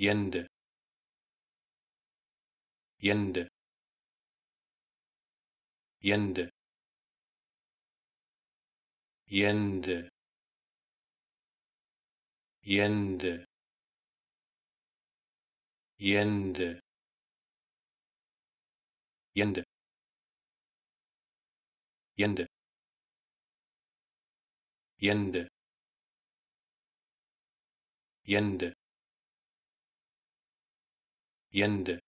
Yende Yende Yende Yende Yende Yende Yende Yende Yende Yende yende